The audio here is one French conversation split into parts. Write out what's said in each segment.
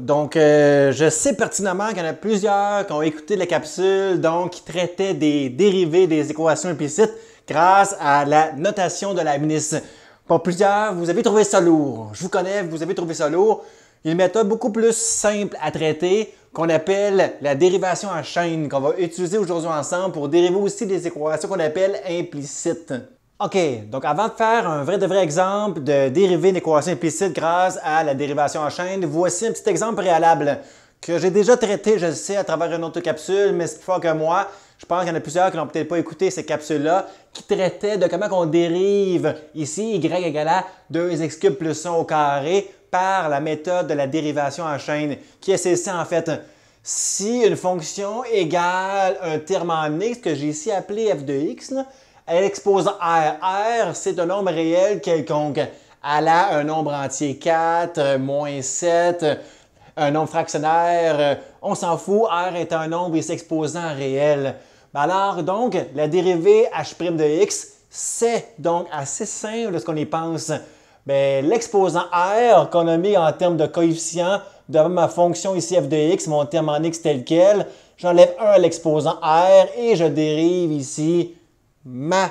Donc, euh, je sais pertinemment qu'il y en a plusieurs qui ont écouté la capsule, donc qui traitaient des dérivés des équations implicites grâce à la notation de la ministre. Pour plusieurs, vous avez trouvé ça lourd. Je vous connais, vous avez trouvé ça lourd. Il y a une méthode beaucoup plus simple à traiter qu'on appelle la dérivation en chaîne, qu'on va utiliser aujourd'hui ensemble pour dériver aussi des équations qu'on appelle implicites. OK, donc avant de faire un vrai de vrai exemple de dériver une équation implicite grâce à la dérivation en chaîne, voici un petit exemple préalable que j'ai déjà traité, je le sais, à travers une autre capsule, mais c'est fois que moi. Je pense qu'il y en a plusieurs qui n'ont peut-être pas écouté ces capsules-là, qui traitaient de comment on dérive ici y égale à 2x cube plus 1 au carré par la méthode de la dérivation en chaîne, qui est celle-ci en fait. Si une fonction égale un terme en x, que j'ai ici appelé f de x, elle expose R, c'est un nombre réel quelconque. À la, un nombre entier 4, moins 7, un nombre fractionnaire, euh, on s'en fout, R est un nombre et s'exposant réel. Alors, donc, la dérivée h' de x, c'est donc assez simple de ce qu'on y pense. Ben, l'exposant R qu'on a mis en termes de coefficient devant ma fonction ici f de x, mon terme en x tel quel, j'enlève 1 à l'exposant R et je dérive ici ma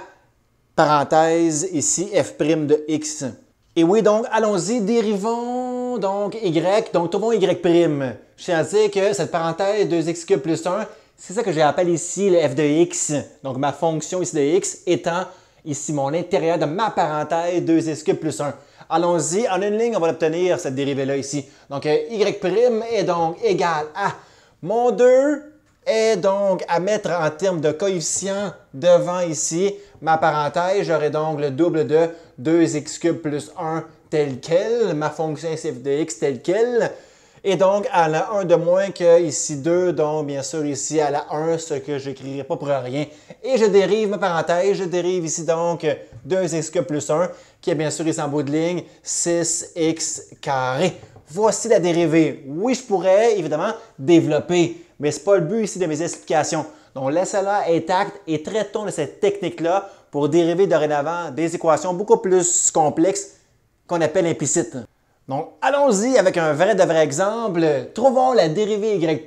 parenthèse ici f' de x. Et oui, donc allons-y, dérivons donc y, donc trouvons y'. Je tiens à dire que cette parenthèse 2x plus 1, c'est ça que j'appelle ici le f de x. Donc ma fonction ici de x étant ici mon intérieur de ma parenthèse 2x plus 1. Allons-y, en une ligne, on va obtenir cette dérivée-là ici. Donc euh, y' prime est donc égal à mon 2 et donc à mettre en termes de coefficient devant ici. Ma parenthèse, j'aurai donc le double de 2 x cube plus 1 tel quel, ma fonction cf de x tel quel. Et donc, à la 1 de moins que ici 2, donc bien sûr ici à la 1, ce que je n'écrirai pas pour rien. Et je dérive ma parenthèse, je dérive ici donc 2x plus 1, qui est bien sûr ici en bout de ligne 6x carré. Voici la dérivée. Oui, je pourrais évidemment développer mais ce n'est pas le but ici de mes explications. Donc, laissez-la intacte et traitons de cette technique-là pour dériver dorénavant des équations beaucoup plus complexes qu'on appelle implicites. Donc, allons-y avec un vrai de vrai exemple. Trouvons la dérivée y'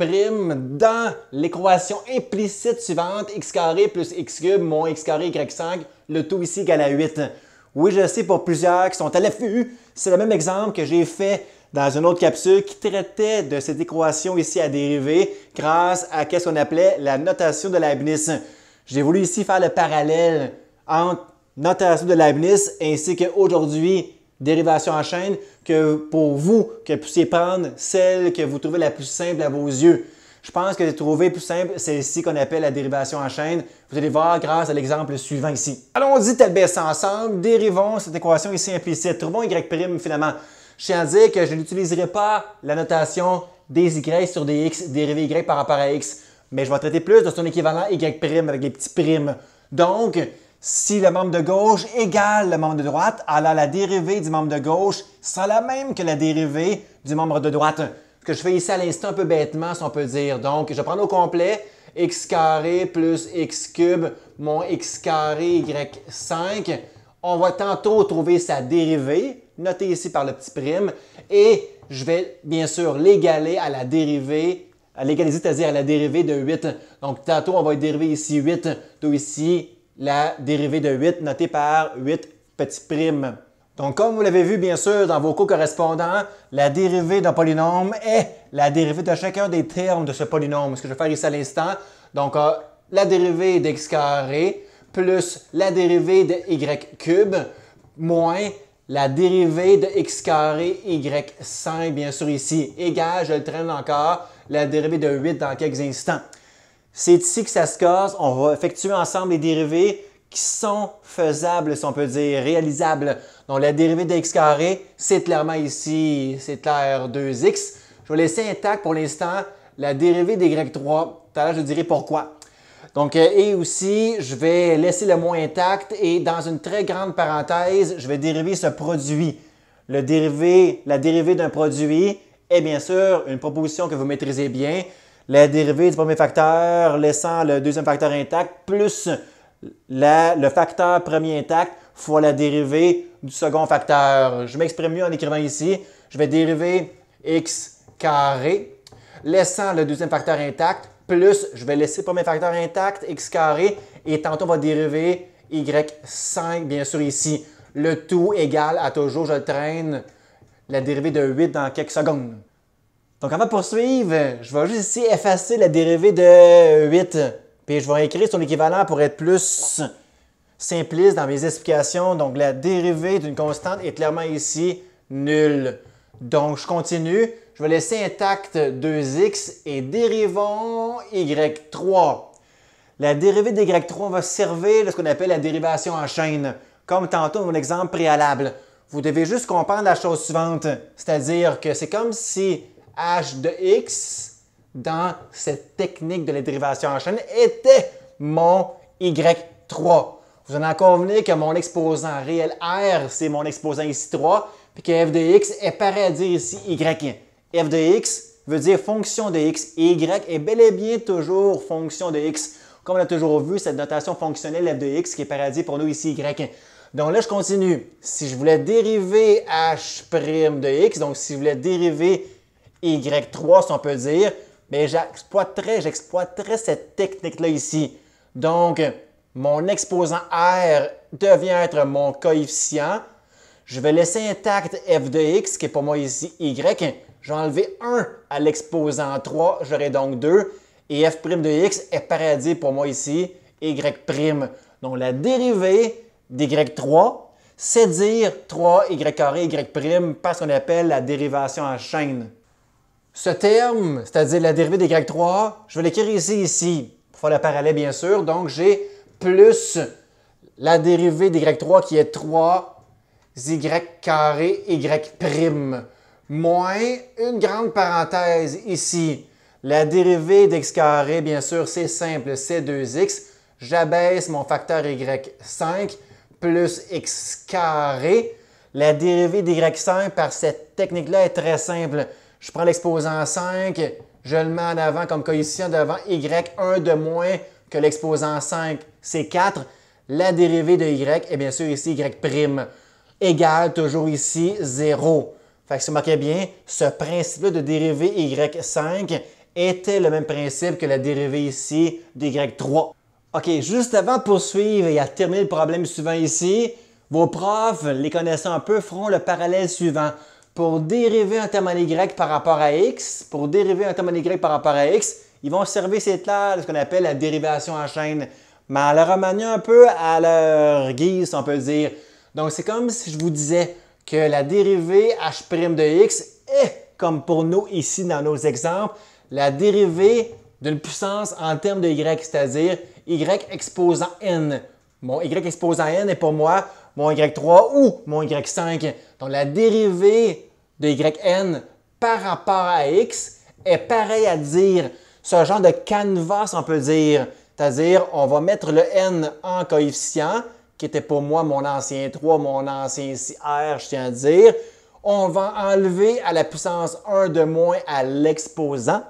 dans l'équation implicite suivante, x carré plus x cube moins x carré y5, le tout ici égal à 8. Oui, je sais pour plusieurs qui sont à fu, c'est le même exemple que j'ai fait dans une autre capsule qui traitait de cette équation ici à dériver grâce à ce qu'on appelait la notation de Leibniz. J'ai voulu ici faire le parallèle entre notation de Leibniz ainsi qu'aujourd'hui dérivation en chaîne que pour vous, que vous puissiez prendre celle que vous trouvez la plus simple à vos yeux. Je pense que de trouver plus simple, c'est ici qu'on appelle la dérivation en chaîne. Vous allez voir grâce à l'exemple suivant ici. Allons-y, tel ensemble, dérivons cette équation ici implicite. Trouvons y' finalement je tiens à dire que je n'utiliserai pas la notation des Y sur des X, dérivé Y par rapport à X, mais je vais traiter plus de son équivalent Y' prime avec les petits primes. Donc, si le membre de gauche égale le membre de droite, alors la dérivée du membre de gauche sera la même que la dérivée du membre de droite. Ce que je fais ici à l'instant un peu bêtement, si on peut dire. Donc, je prends au complet x carré plus x cube, mon x carré y5. On va tantôt trouver sa dérivée, noté ici par le petit prime, et je vais bien sûr l'égaler à la dérivée, à l'égaliser, c'est-à-dire à la dérivée de 8. Donc tantôt, on va dériver ici 8, tout ici la dérivée de 8 notée par 8 petit prime. Donc, comme vous l'avez vu, bien sûr, dans vos cours correspondants, la dérivée d'un polynôme est la dérivée de chacun des termes de ce polynôme, ce que je vais faire ici à l'instant. Donc, euh, la dérivée d'x carré plus la dérivée de y cube moins la dérivée de x carré y5, bien sûr ici, égale, je le traîne encore, la dérivée de 8 dans quelques instants. C'est ici que ça se casse. On va effectuer ensemble les dérivées qui sont faisables, si on peut dire, réalisables. Donc, la dérivée de x carré, c'est clairement ici, c'est clair 2x. Je vais laisser intact pour l'instant la dérivée de y3. Tout à l'heure, je dirai pourquoi. Donc, euh, et aussi, je vais laisser le mot intact et dans une très grande parenthèse, je vais dériver ce produit. Le la dérivée d'un produit est bien sûr une proposition que vous maîtrisez bien. La dérivée du premier facteur laissant le deuxième facteur intact plus le facteur premier intact fois la dérivée du second facteur. Je m'exprime mieux en écrivant ici. Je vais dériver x carré laissant le deuxième facteur intact plus je vais laisser pour mes facteurs intacts, x carré, et tantôt on va dériver y5, bien sûr, ici. Le tout égal à toujours, je traîne la dérivée de 8 dans quelques secondes. Donc avant de poursuivre, je vais juste ici effacer la dérivée de 8, puis je vais écrire son équivalent pour être plus simpliste dans mes explications. Donc la dérivée d'une constante est clairement ici nulle. Donc je continue. Je vais laisser intact 2x et dérivons y3. La dérivée de y3 va servir de ce qu'on appelle la dérivation en chaîne, comme tantôt dans mon exemple préalable. Vous devez juste comprendre la chose suivante, c'est-à-dire que c'est comme si h de x dans cette technique de la dérivation en chaîne était mon y3. Vous en convenez que mon exposant réel R, c'est mon exposant ici 3, puis que f de x est pareil à dire ici y f de x veut dire fonction de x. y est bel et bien toujours fonction de x. Comme on a toujours vu, cette notation fonctionnelle f de x qui est paradis pour nous ici, y. Donc là, je continue. Si je voulais dériver h' de x, donc si je voulais dériver y3, si on peut dire, mais ben, j'exploiterai, j'exploiterais cette technique-là ici. Donc, mon exposant R devient être mon coefficient. Je vais laisser intact f de x, qui est pour moi ici y, j'ai enlevé 1 à l'exposant 3, j'aurai donc 2. Et f' de x est paradis pour moi ici, y'. Donc la dérivée d'y3, c'est dire 3y carré y' par ce qu'on appelle la dérivation en chaîne. Ce terme, c'est-à-dire la dérivée d'y3, je vais l'écrire ici, ici, pour faire le parallèle bien sûr. Donc j'ai plus la dérivée d'y3 qui est 3y carré y' moins une grande parenthèse ici. La dérivée d'x carré, bien sûr, c'est simple, c'est 2x. J'abaisse mon facteur y5 plus x carré. La dérivée d'y5 par cette technique-là est très simple. Je prends l'exposant 5, je le mets en avant comme coefficient devant y1 de moins que l'exposant 5, c'est 4. La dérivée de y est bien sûr ici y' prime égale toujours ici 0. Fait que si vous bien, ce principe-là de dérivée y5 était le même principe que la dérivée ici dy 3 OK, juste avant de poursuivre et à terminer le problème suivant ici, vos profs, les connaissant un peu, feront le parallèle suivant. Pour dériver un terme en y par rapport à x, pour dériver un terme en y par rapport à x, ils vont servir cette là ce qu'on appelle la dérivation en chaîne, mais à la manière un peu à leur guise, on peut dire. Donc, c'est comme si je vous disais, que la dérivée h' de x est, comme pour nous ici dans nos exemples, la dérivée d'une puissance en termes de y, c'est-à-dire y exposant n. Mon y exposant n est pour moi mon y3 ou mon y5. Donc la dérivée de yn par rapport à x est pareil à dire ce genre de canvas, on peut dire. C'est-à-dire, on va mettre le n en coefficient qui n'était pas moi, mon ancien 3, mon ancien R, je tiens à dire, on va enlever à la puissance 1 de moins à l'exposant.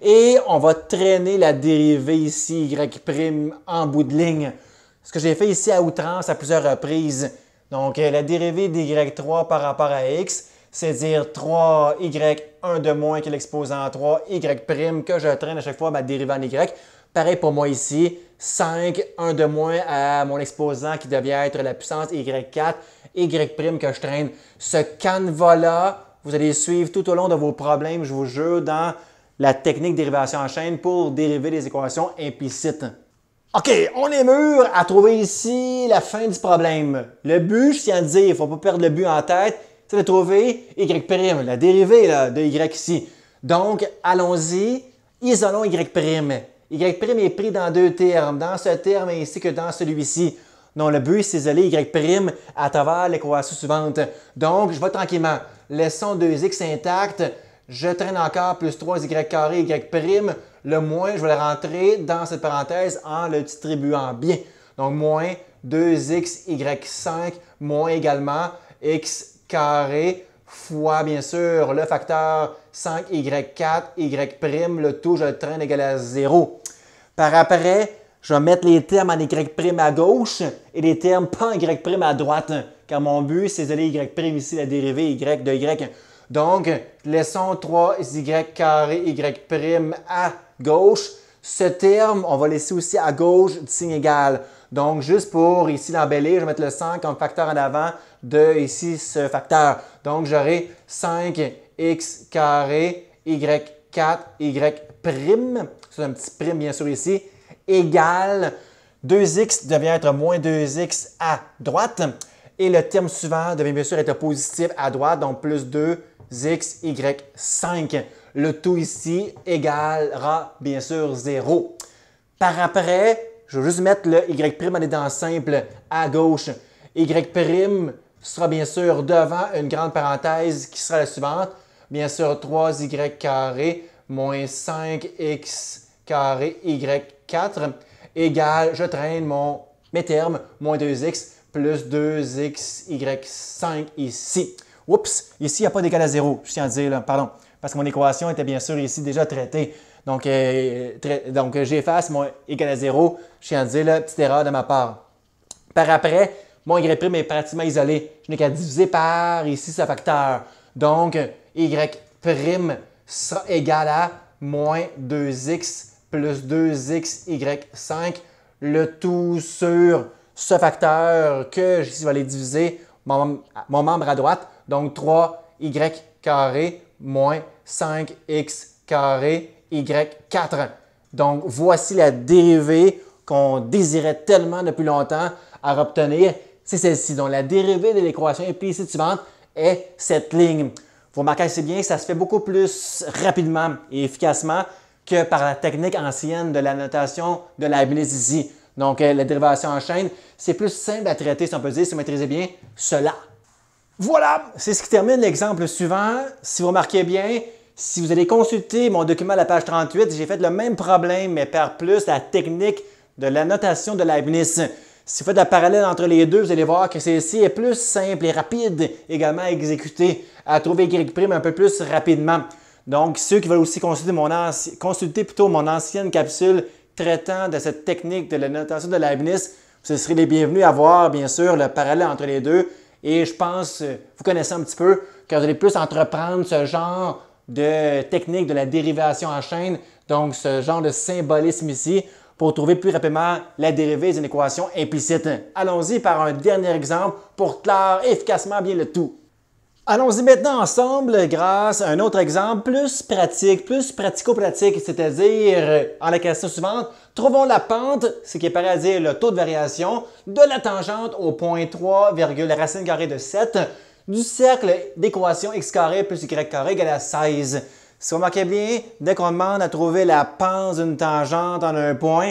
Et on va traîner la dérivée ici, y' en bout de ligne. Ce que j'ai fait ici à outrance à plusieurs reprises. Donc, euh, la dérivée d'y3 par rapport à x, c'est dire 3y, 1 de moins que l'exposant 3, y' que je traîne à chaque fois ma dérivée en y. Pareil pour moi ici, 5, 1 de moins à mon exposant qui devient être la puissance y4, y' que je traîne. Ce canevas-là, vous allez suivre tout au long de vos problèmes, je vous jure, dans la technique dérivation en chaîne pour dériver les équations implicites. OK, on est mûr à trouver ici la fin du problème. Le but, je tiens à dire, il ne faut pas perdre le but en tête, c'est de trouver Y', la dérivée de Y ici. Donc, allons-y, isolons Y'. Y' est pris dans deux termes, dans ce terme ainsi que dans celui-ci. Donc, le but, c'est d'isoler Y' à travers l'équation suivante. Donc, je vais tranquillement. Laissons 2X intact. Je traîne encore plus 3Y carré, Y'. Le moins, je vais le rentrer dans cette parenthèse en le distribuant bien. Donc, moins 2 xy 5 moins également X carré fois, bien sûr, le facteur 5y4, y', prime le tout, je le traîne égal à 0. Par après, je vais mettre les termes en y' à gauche et les termes pas en y' à droite, car mon but, c'est d'aller y' ici, la dérivée y de y. Donc, laissons 3y carré y' à gauche. Ce terme, on va laisser aussi à gauche du signe égal. Donc, juste pour ici l'embellir, je vais mettre le 5 comme facteur en avant de ici ce facteur. Donc, j'aurai 5x carré y4 y prime, c'est un petit prime bien sûr ici, égale 2x devient être moins 2x à droite. Et le terme suivant devient bien sûr être positif à droite, donc plus 2x, y, 5. Le tout ici égalera bien sûr 0. Par après, je vais juste mettre le Y' en étant simple à gauche. Y' sera bien sûr devant une grande parenthèse qui sera la suivante. Bien sûr, 3y carré moins 5x carré y4 égale, je traîne mon, mes termes, moins 2x plus 2 xy 5 ici. Oups, ici, il n'y a pas d'égal à 0, je tiens à dire, pardon, parce que mon équation était bien sûr ici déjà traitée. Donc, euh, donc euh, j'efface mon égal à 0. Je tiens à dire, là, petite erreur de ma part. Par après, mon y' est pratiquement isolé. Je n'ai qu'à diviser par ici ce facteur. Donc, y' sera égal à moins 2x plus 2xy5, le tout sur ce facteur que je vais aller diviser mon, membre à droite, donc 3y carré moins 5x carré y 4 Donc, voici la dérivée qu'on désirait tellement depuis longtemps à obtenir. C'est celle-ci. Donc, la dérivée de l'équation implicite suivante est cette ligne. Vous remarquez assez bien que ça se fait beaucoup plus rapidement et efficacement que par la technique ancienne de la notation de la ici. Donc, euh, la dérivation en chaîne, c'est plus simple à traiter, si on peut dire, si vous maîtrisez bien cela. Voilà, c'est ce qui termine l'exemple suivant. Si vous remarquez bien, si vous allez consulter mon document à la page 38, j'ai fait le même problème, mais par plus la technique de la notation de Leibniz. Si vous faites la parallèle entre les deux, vous allez voir que celle-ci est plus simple et rapide également à exécuter, à trouver Y' un peu plus rapidement. Donc, ceux qui veulent aussi consulter, mon consulter plutôt mon ancienne capsule traitant de cette technique de la notation de Leibniz, vous serez les bienvenus à voir, bien sûr, le parallèle entre les deux. Et je pense, vous connaissez un petit peu, que vous allez plus entreprendre ce genre de technique de la dérivation en chaîne, donc ce genre de symbolisme ici, pour trouver plus rapidement la dérivée d'une équation implicite. Allons-y par un dernier exemple pour clore efficacement bien le tout. Allons-y maintenant ensemble grâce à un autre exemple plus pratique, plus pratico-pratique, c'est-à-dire euh, en la question suivante, trouvons la pente, ce qui est pareil à dire le taux de variation, de la tangente au point 3, racine carrée de 7 du cercle d'équation x carré plus y égale à 16. Si vous remarquez bien, dès qu'on demande à trouver la pente d'une tangente en un point,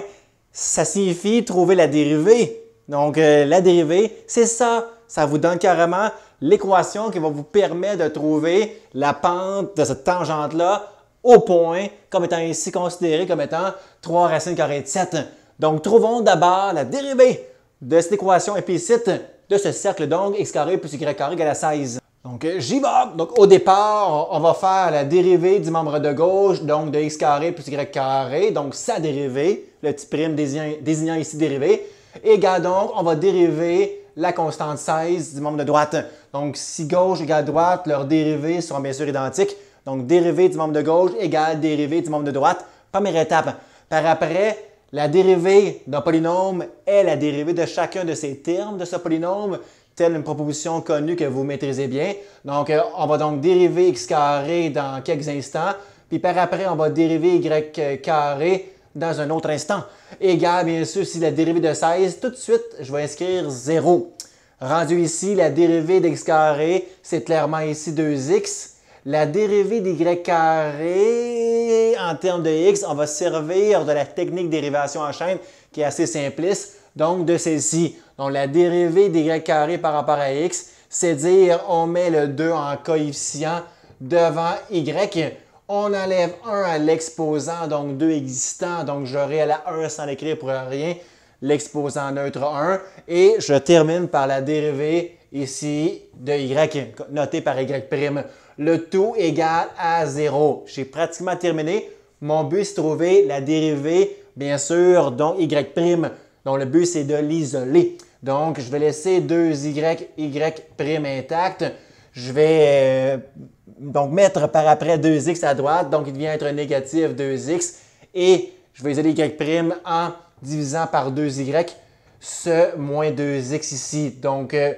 ça signifie trouver la dérivée. Donc, euh, la dérivée, c'est ça. Ça vous donne carrément l'équation qui va vous permettre de trouver la pente de cette tangente-là au point, comme étant ici considéré comme étant 3 racines carrées de 7. Donc, trouvons d'abord la dérivée de cette équation implicite de ce cercle, donc x carré plus y carré égale à 16. Donc, j'y vais! Donc, au départ, on va faire la dérivée du membre de gauche, donc de x carré plus y carré, donc sa dérivée, le petit prime désignant, désignant ici dérivée, égale donc, on va dériver la constante 16 du membre de droite. Donc, si gauche égale droite, leurs dérivées seront bien sûr identiques. Donc, dérivée du membre de gauche égale dérivée du membre de droite. Première étape. Par après, la dérivée d'un polynôme est la dérivée de chacun de ces termes de ce polynôme, telle une proposition connue que vous maîtrisez bien. Donc, euh, on va donc dériver x carré dans quelques instants, puis par après, on va dériver y carré dans un autre instant. Égal, bien sûr, si la dérivée de 16, tout de suite, je vais inscrire 0. Rendu ici, la dérivée d'x carré, c'est clairement ici 2x. La dérivée des y carré en termes de x, on va servir de la technique dérivation en chaîne qui est assez simpliste, donc de celle-ci. Donc la dérivée des y carré par rapport à x, c'est dire on met le 2 en coefficient devant y. On enlève 1 à l'exposant, donc 2 existants, donc j'aurai à la 1 sans l'écrire pour rien, l'exposant neutre 1. Et je termine par la dérivée ici de y, notée par y'. prime le tout égal à 0. J'ai pratiquement terminé. Mon but, c'est de trouver la dérivée, bien sûr, donc y'. Donc, le but, c'est de l'isoler. Donc, je vais laisser 2y, y' intact. Je vais euh, donc mettre par après 2x à droite. Donc, il devient être négatif 2x. Et je vais isoler y' en divisant par 2y ce moins 2x ici. Donc, euh,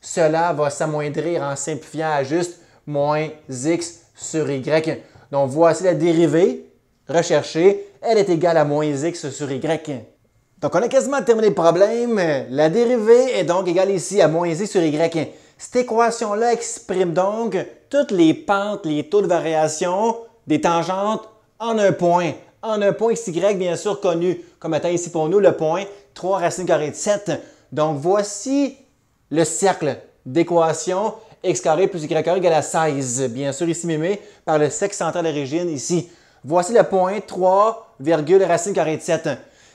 cela va s'amoindrir en simplifiant à juste moins x sur y. Donc voici la dérivée recherchée. Elle est égale à moins x sur y. Donc on a quasiment terminé le problème. La dérivée est donc égale ici à moins x sur y. Cette équation-là exprime donc toutes les pentes, les taux de variation des tangentes en un point. En un point x, y, bien sûr connu, comme étant ici pour nous le point 3 racine carrée de 7. Donc voici le cercle d'équation x carré plus y carré égale à 16. Bien sûr, ici mémé par le sexe central d'origine ici. Voici le point 3, racine carrée de 7.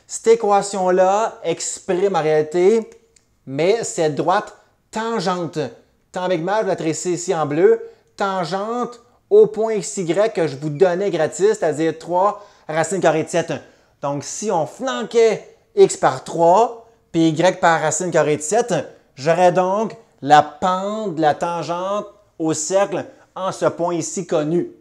Cette équation-là exprime en réalité, mais cette droite tangente. Tant avec mal, je vais la tracer ici en bleu. Tangente au point XY que je vous donnais gratis, c'est-à-dire 3 racine carrée de 7. Donc, si on flanquait x par 3, puis y par racine carrée de 7, j'aurais donc la pente de la tangente au cercle en ce point ici connu.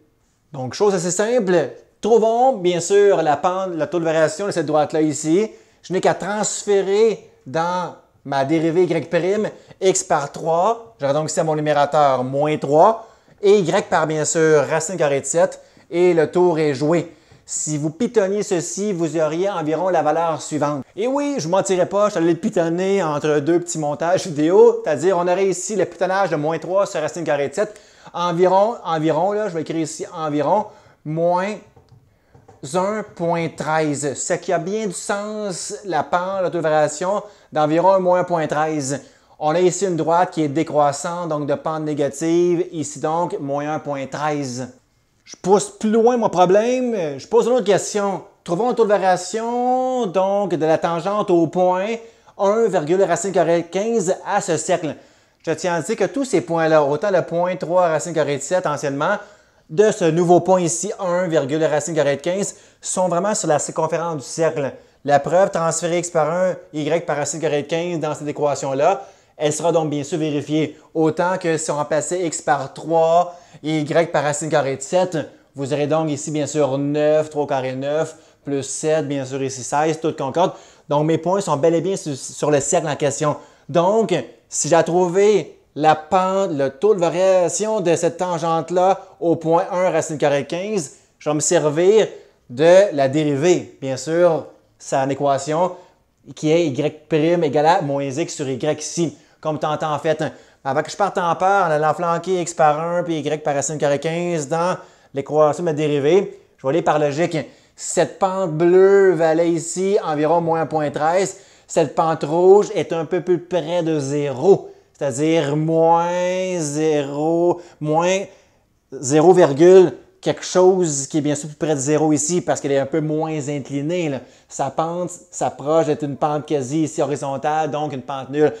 Donc, chose assez simple. Trouvons, bien sûr, la pente, le taux de variation de cette droite-là ici. Je n'ai qu'à transférer dans ma dérivée y' x par 3. J'aurai donc ici à mon numérateur moins 3 et y par, bien sûr, racine carrée de 7. Et le tour est joué. Si vous pitonniez ceci, vous auriez environ la valeur suivante. Et oui, je ne mentirais pas, je suis allé pitonner entre deux petits montages vidéo, c'est-à-dire on aurait ici le pitonnage de moins 3 sur racine carrée de 7, environ, environ, là, je vais écrire ici environ, moins 1.13, ce qui a bien du sens la pente, de variation d'environ moins 1.13. On a ici une droite qui est décroissante, donc de pente négative, ici donc moins 1.13 je pousse plus loin mon problème, euh, je pose une autre question. Trouvons un taux de variation, donc de la tangente au point 1, racine carrée 15 à ce cercle. Je tiens à dire que tous ces points-là, autant le point 3 racine carrée de 7 anciennement, de ce nouveau point ici, 1, racine carrée de 15, sont vraiment sur la circonférence du cercle. La preuve transférer x par 1, y par racine carrée de 15 dans cette équation-là, elle sera donc bien sûr vérifiée autant que si on remplaçait x par 3 et y par racine carrée de 7. Vous aurez donc ici bien sûr 9, 3 carré 9, plus 7, bien sûr ici 16, tout concorde. Donc mes points sont bel et bien sur, le cercle en question. Donc, si j'ai trouvé la pente, le taux de variation de cette tangente-là au point 1 racine carrée 15, je vais me servir de la dérivée. Bien sûr, c'est en équation qui est y' égale à moins x sur y ici comme tu entends en fait. avant que je parte en part en allant X par 1 puis Y par racine carré 15 dans l'équation de ma dérivée, je vais aller par logique. Cette pente bleue valait ici environ moins 1.13. Cette pente rouge est un peu plus près de 0, c'est-à-dire moins 0, moins 0, quelque chose qui est bien sûr plus près de 0 ici parce qu'elle est un peu moins inclinée. Sa pente s'approche d'être une pente quasi ici horizontale, donc une pente nulle.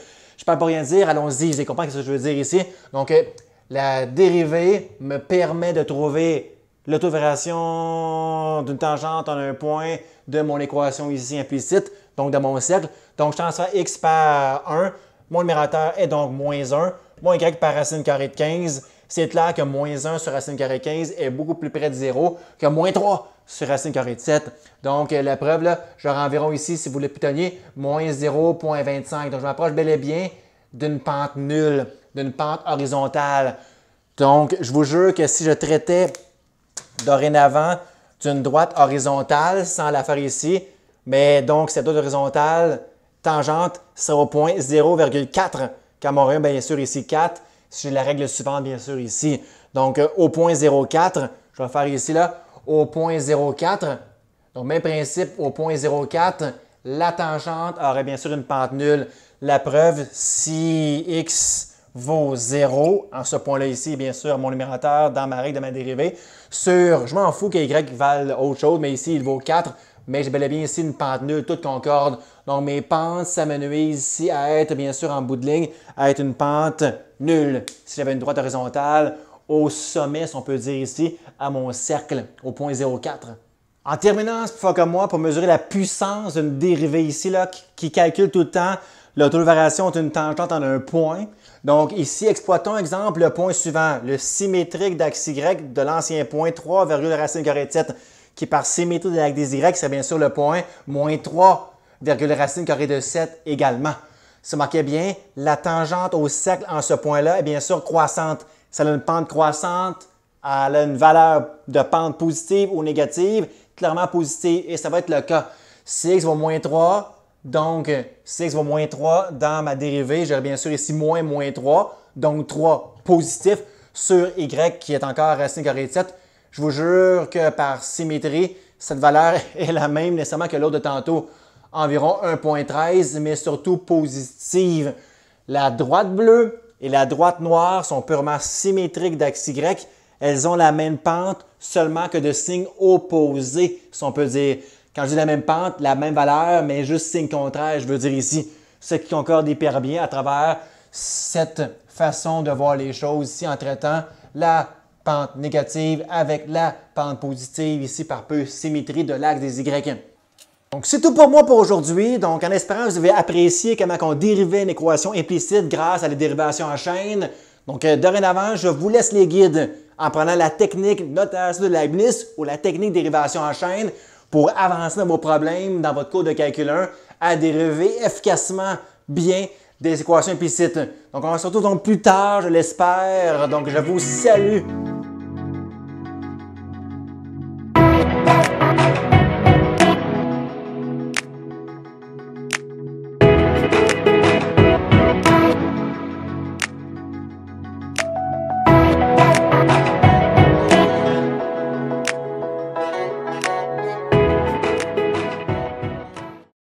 Je peux pour rien dire, allons-y, vous compris ce que je veux dire ici. Donc, euh, la dérivée me permet de trouver variation d'une tangente en un point de mon équation ici implicite, donc de mon cercle. Donc, je transfère x par 1, mon numérateur est donc moins 1, moins y par racine carrée de 15, c'est clair que moins 1 sur racine carrée 15 est beaucoup plus près de 0 que moins 3 sur racine carrée de 7. Donc, euh, la preuve, là, j'aurai environ ici, si vous voulez pitonniez, moins 0,25. Donc, je m'approche bel et bien d'une pente nulle, d'une pente horizontale. Donc, je vous jure que si je traitais dorénavant d'une droite horizontale sans la faire ici, mais donc cette droite horizontale tangente sera au point 0,4. Cameroun, bien sûr, ici 4 j'ai la règle suivante, bien sûr, ici. Donc, euh, au point 0,4, je vais faire ici, là, au point 0,4. Donc, même principe, au point 0,4, la tangente aurait bien sûr une pente nulle. La preuve, si x vaut 0, en ce point-là ici, bien sûr, mon numérateur dans ma règle de ma dérivée, sur, je m'en fous que y valent autre chose, mais ici, il vaut 4, mais j'ai bel bien ici une pente nulle, toute concorde. Donc mes pentes s'amenuisent ici à être, bien sûr, en bout de ligne, à être une pente nulle. Si j'avais une droite horizontale, au sommet, si on peut dire ici, à mon cercle, au point 0,4. En terminant, cette fois comme moi, pour mesurer la puissance d'une dérivée ici, qui calcule tout le temps le taux de variation est une tangente en un point. Donc ici, exploitons exemple le point suivant, le symétrique d'axe Y de l'ancien point 3, racine carrée de 7 qui par symétrie méthodes de des Y c'est bien sûr le point moins 3, racine carrée de 7 également. Ça marquait bien, la tangente au cercle en ce point-là est bien sûr croissante. Ça a une pente croissante, elle a une valeur de pente positive ou négative, clairement positive, et ça va être le cas. Si x vaut moins 3, donc si x vaut moins 3 dans ma dérivée, j'aurai bien sûr ici moins moins 3, donc 3 positif sur y qui est encore racine carrée de 7. Je vous jure que par symétrie, cette valeur est la même nécessairement que l'autre de tantôt, environ 1.13, mais surtout positive. La droite bleue et la droite noire sont purement symétriques d'axe Y. Elles ont la même pente, seulement que de signes opposés, si on peut dire. Quand je dis la même pente, la même valeur, mais juste signe contraire, je veux dire ici. Ce qui concorde hyper bien à travers cette façon de voir les choses ici en traitant la pente négative avec la pente positive, ici par peu symétrie de l'axe des Y. Donc, c'est tout pour moi pour aujourd'hui. Donc, en espérant que vous avez apprécié comment on dérivait une équation implicite grâce à les dérivations en chaîne. Donc, euh, dorénavant, je vous laisse les guides en prenant la technique notation de Leibniz ou la technique dérivation en chaîne pour avancer dans vos problèmes dans votre cours de calcul 1 à dériver efficacement bien des équations implicites. Donc, on se retrouve donc plus tard, je l'espère. Donc, je vous salue.